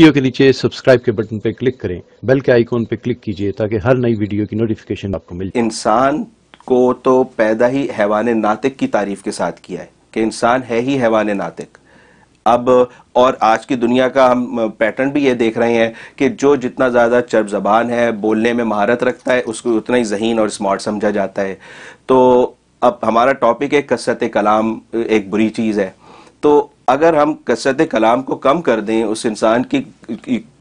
Video के नीचे subscribe के बटन पर क्लिक करें बेल के आइकॉन पर क्लिक कीजिए ताकि हर नई वीडियो की नोटिफिकेशन आपको मिले इंसान को तो पैदा ही हैवान नातिक की तारीफ के साथ किया है कि इंसान है ही हैवान नातिक अब और आज की दुनिया का हम पैटर्न भी ये देख रहे हैं कि जो जितना ज़्यादा चर्ब जबान है बोलने में महारत रखता है उसको उतना ही जहीन और स्मार्ट समझा जाता है तो अब हमारा टॉपिक है कसरत कलाम एक बुरी चीज़ है तो अगर हम कसरत कलाम को कम कर दें उस इंसान की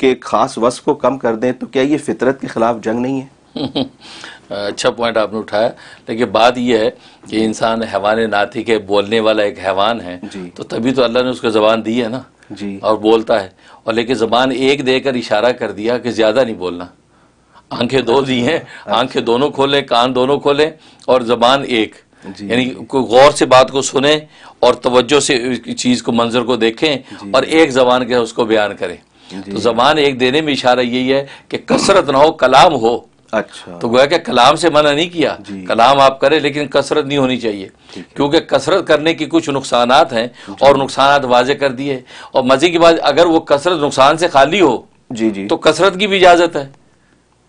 के खास वस को कम कर दें तो क्या ये फितरत के खिलाफ जंग नहीं है अच्छा पॉइंट आपने उठाया लेकिन बात यह है कि इंसान हैवान नाती के बोलने वाला एक हैवान है जी तो तभी तो अल्लाह ने उसको जबान दी है ना जी और बोलता है और लेकिन जबान एक देकर इशारा कर दिया कि ज़्यादा नहीं बोलना आंखें दो दी हैं अच्छा। आंखें दोनों खोलें कान दोनों खोलें और जबान एक यानी कोई गौर से बात को सुने और तवज्जो से चीज़ को मंजर को देखें और एक ज़बान के उसको बयान करें तो ज़बान एक देने में इशारा यही है कि कसरत ना हो कलाम हो अच्छा तो गोया कि कलाम से मना नहीं किया कलाम आप करें लेकिन कसरत नहीं होनी चाहिए क्योंकि कसरत करने की कुछ नुकसान हैं और नुकसान वाजे कर दिए और मजे की बात अगर वो कसरत नुकसान से खाली हो जी जी तो कसरत की भी इजाज़त है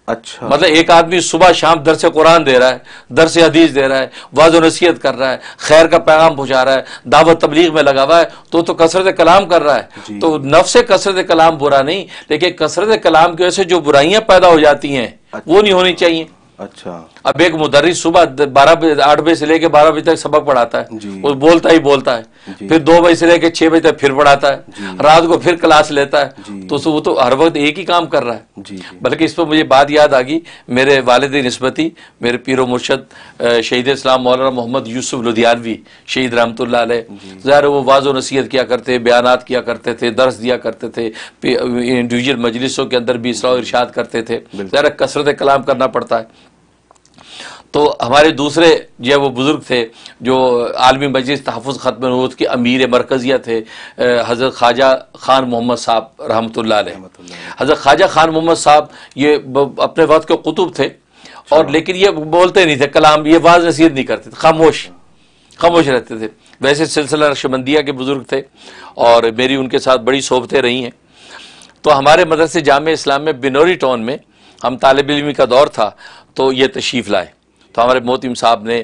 अच्छा मतलब एक आदमी सुबह शाम दर से कुरान दे रहा है दर से हदीस दे रहा है वाज नसीहत कर रहा है खैर का पैगाम पहुंचा रहा है दावत तबलीग में लगा हुआ है तो तो कसरत कलाम कर रहा है तो नफ्स कसरत कलाम बुरा नहीं लेकिन कसरत कलाम की वजह से जो बुराइयां पैदा हो जाती हैं अच्छा। वो नहीं होनी चाहिए अच्छा अब एक मुदर्री सुबह बारह आठ बजे से लेकर बारह बजे तक सबक पढ़ाता है वो बोलता ही बोलता है फिर दो बजे से लेकर छह बजे तक फिर पढ़ाता है रात को फिर क्लास लेता है तो वो तो हर वक्त एक ही काम कर रहा है बल्कि इस पर मुझे बात याद आ गई मेरे वालद नस्बती मेरे पीरो मुर्शद शहीद इस्लाम मौलाना मोहम्मद यूसुफ लुधियानवी शहीद रहमत ज़ाहिर वो वाज नसीहत किया करते बयान किया करते थे दर्ज दिया करते थे इंडिविजुअल मजलिसों के अंदर भी इसरा इर्शाद करते थे ज़रा कसरत कलाम करना पड़ता है तो हमारे दूसरे जो है वो बुज़ुर्ग थे जो आलमी मजलिस तहफ़ ख़त्म के अमीर मरकज़िया थे हज़रत ख्वाजा ख़ान मोहम्मद साहब रहमत हज़रत ख्वाजा ख़ान मोहम्मद साहब ये अपने वक्त के कुतुब थे अच्छा। और लेकिन ये बोलते नहीं थे कलाम ये बाज नसीहत नहीं करते थे खामोश खामोश रहते थे वैसे सिलसिला रशमंदिया के बुज़ुर्ग थे और मेरी उनके साथ बड़ी सोबतें रही हैं तो हमारे मदरसे जाम इस्लाम में बिनोरी टाउन में हम तालब इलमी का दौर था तो ये तशीफ लाए तो हमारे मोतीम साहब ने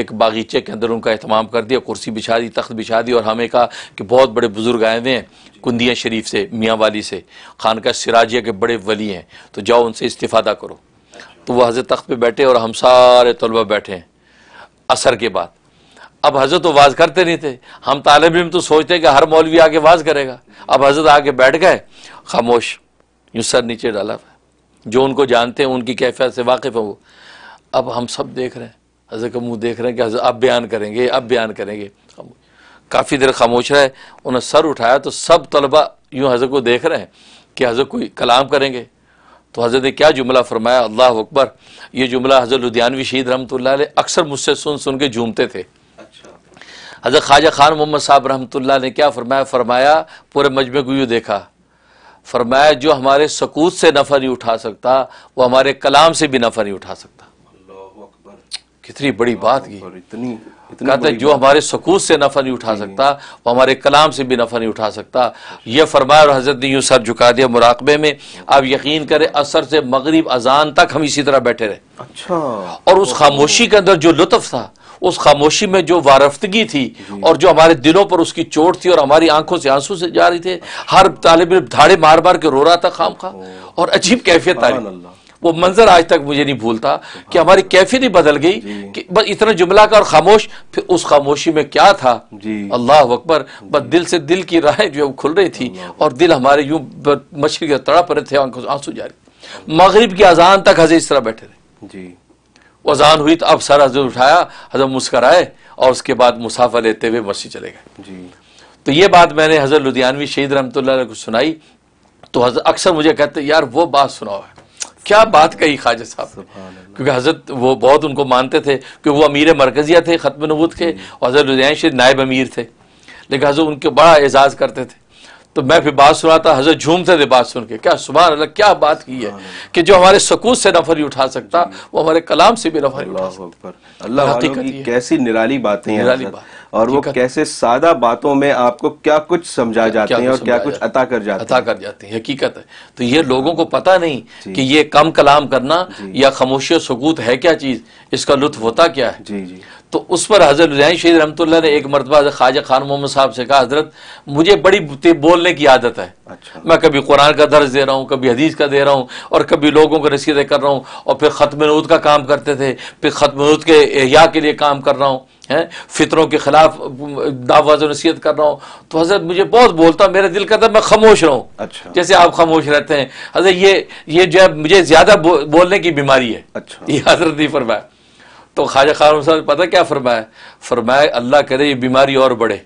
एक बागीचे के अंदर उनका अहतमाम कर दिया कुर्सी बिछा दी तख्त बिछा दी और हमें कहा कि बहुत बड़े बुजुर्ग आए हुए हैं कुंदिया शरीफ से मियाँ वाली से खान का सिराजिया के बड़े वली हैं तो जाओ उनसे इस्तीफ़ादा करो तो वह हज़रत तख्त पर बैठे और हम सारे तलबा बैठे हैं असर के बाद अब हजरत तो वाज करते नहीं थे हम तालब इम तो सोचते कि हर मौलवी आके वाज करेगा अब हजरत आके बैठ गए खामोश यूँ सर नीचे डाला जो उनको जानते हैं उनकी कैफियत से वाकिफ़ है वो अब हम सब देख रहे हैं हजरत का मुँह देख रहे हैं कि हजरत अब बयान करेंगे अब बयान करेंगे काफ़ी देर खामोश रहे उन्हें सर उठाया तो सब तलबा यूँ हजरत को देख रहे हैं कि हजरत कोई कलाम करेंगे तो हजरत ने क्या जुमला फरमाया अल्लाह अकबर ये जुमला हजरत लुधियानवी शहीद रहमत अक्सर मुझसे सुन सुन के झूमते थे अच्छा। हजरत ख्वाजा खान मोहम्मद साहब रहमत ने क्या फरमाया फरमाया पूरे मजमे को यूँ देखा फरमाया जो हमारे सकूत से नफर नहीं उठा सकता वो हमारे कलाम से भी नफर नहीं उठा सकता कितनी बड़ी हाँ, बात की इतनी, कहते जो हमारे सकूत से नफा नहीं उठा हम्म। सकता वो हमारे कलाम से भी नफा नहीं उठा सकता यह फरमाया और हजरत ने यूँ सर झुका दिया मुराकबे में आप यकीन करें असर से मगरब अजान तक हम इसी तरह बैठे रहे अच्छा और उस खामोशी के अंदर जो लुत्फ था उस खामोशी में जो वारफ्तगी थी और जो हमारे दिलों पर उसकी चोट थी और हमारी आंखों से आंसू से जा रही थे अच्छा। हर तालब धाड़े मार मार के रो रहा था खाम खा और अजीब कैफियत आ रही वो मंजर आज तक मुझे नहीं भूलता कि हमारी कैफियत ही बदल गई कि बस इतना जुमला का और खामोश फिर उस खामोशी में क्या था अल्लाह अकबर बस दिल से दिल की राहें जो खुल रही थी और दिल हमारे यूं मछली तड़प रहे थे आंसू जारी मगरब की अजान तक हजे इस तरह बैठे रहे अजान हुई तो अब सर हजर उठाया हजर मुस्कराए और उसके बाद मुसाफा लेते हुए मछली चले गए तो ये बात मैंने हजरत लुधियानवी शहीद रहमत को सुनाई तो अक्सर मुझे कहते यार वो बात सुनाओ है क्या बात कही ख्वाजा साहब ने क्योंकि हजरत वो बहुत उनको मानते थे कि वो अमीर मरकजिया थे ख़त्म नबूत के और हजरत रुजैन शरीफ नायब अमीर थे लेकिन हजरत उनके बड़ा एजाज़ करते थे तो मैं फिर बात सुना था हजरत झूमते थे बात सुन के क्या सुबह अल्लाह क्या बात की है कि जो हमारे सकूत से नफरी उठा सकता वो हमारे कलाम से भी नफरी उठा सकता अल्लाह की कैसी निराली बातें निराली बात और वो कैसे सादा बातों में आपको क्या कुछ समझा जाते हैं और क्या कुछ अता कर जाते अता कर जाते हैं हकीकत है तो ये लोगों को पता नहीं कि ये कम कलाम करना या खामोशी सकूत है क्या चीज़ इसका लुत्फ होता क्या है जी जी तो उस पर हजरत लुजाई शहीद रहमतुल्ला ने एक मरतबा ख्वाजा खान मोहम्मद साहब से कहा हजरत मुझे बड़ी बोलने की आदत है अच्छा। मैं कभी कुरान का दर्ज दे रहा हूँ कभी हदीस का दे रहा हूँ और कभी लोगों को नसीहतें कर रहा हूँ और फिर ख़त्म का काम करते थे फिर ख़त्म के अहिया के लिए काम कर रहा हूँ हैं फितरों के खिलाफ दावाज नसीहत कर रहा हूँ तो हजरत मुझे बहुत बोलता मेरा दिल करता मैं खामोश रहूँ अच्छा। जैसे आप खामोश रहते हैं हजरत ये ये जो है मुझे ज़्यादा बोलने की बीमारी है अच्छा। ये हजरत नहीं फरमाया तो ख्वाजा खान साहब पता क्या फरमाया फरमाया अल्लाह करे ये बीमारी और बढ़े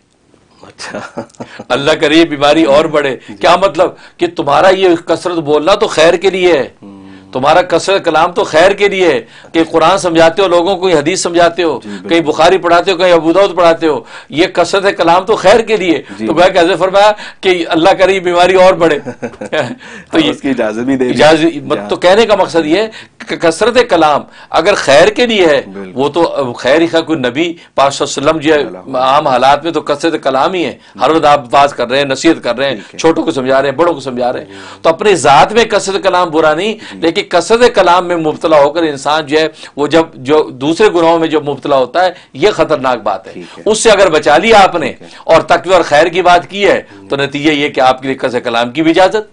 अच्छा अल्लाह करे ये बीमारी और बढ़े क्या मतलब कि तुम्हारा ये कसरत बोलना तो खैर के लिए है हम्म। तुम्हारा कसरत कलाम तो खैर के लिए है कि कुरान समझाते हो लोगों को हदीस समझाते हो कहीं बुखारी पढ़ाते हो कहीं अबूदाउद पढ़ाते हो ये कसरत है कलाम तो खैर के लिए तो मैं कैसे फरमाया कि अल्लाह करे बीमारी और बढ़े तो इसकी इजाजत भी दे इजाजत तो कहने का मकसद ये कसरत कलाम अगर खैर के लिए है वो तो खैर ही कोई नबी पाशलम जो है आम हालात में तो कसरत कलाम ही है हर वक्त आप बात कर रहे हैं नसीहत कर रहे हैं छोटों को समझा रहे हैं बड़ों को समझा रहे हैं तो अपने ज़ात में कसरत कलाम बुरा नहीं लेकिन कसरत कलाम में मुबतला होकर इंसान जो है वो जब जो दूसरे गुनाहों में जब मुबतला होता है ये खतरनाक बात है उससे अगर बचा लिया आपने और तकवे और खैर की बात की है तो नतीजा ये कि आपके लिए कसर कलाम की भी इजाज़त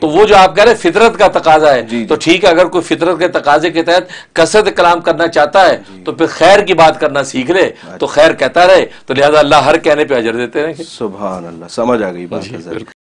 तो वो जो आप कह रहे हैं फितरत का तकाजा है तो ठीक है अगर कोई फितरत के तकाजे के तहत कसरत कलाम करना चाहता है तो फिर खैर की बात करना सीख ले तो अच्छा। खैर कहता रहे तो लिहाजा अल्लाह हर कहने पर अजर देते रहे सुबह अल्लाह समझ आ गई बात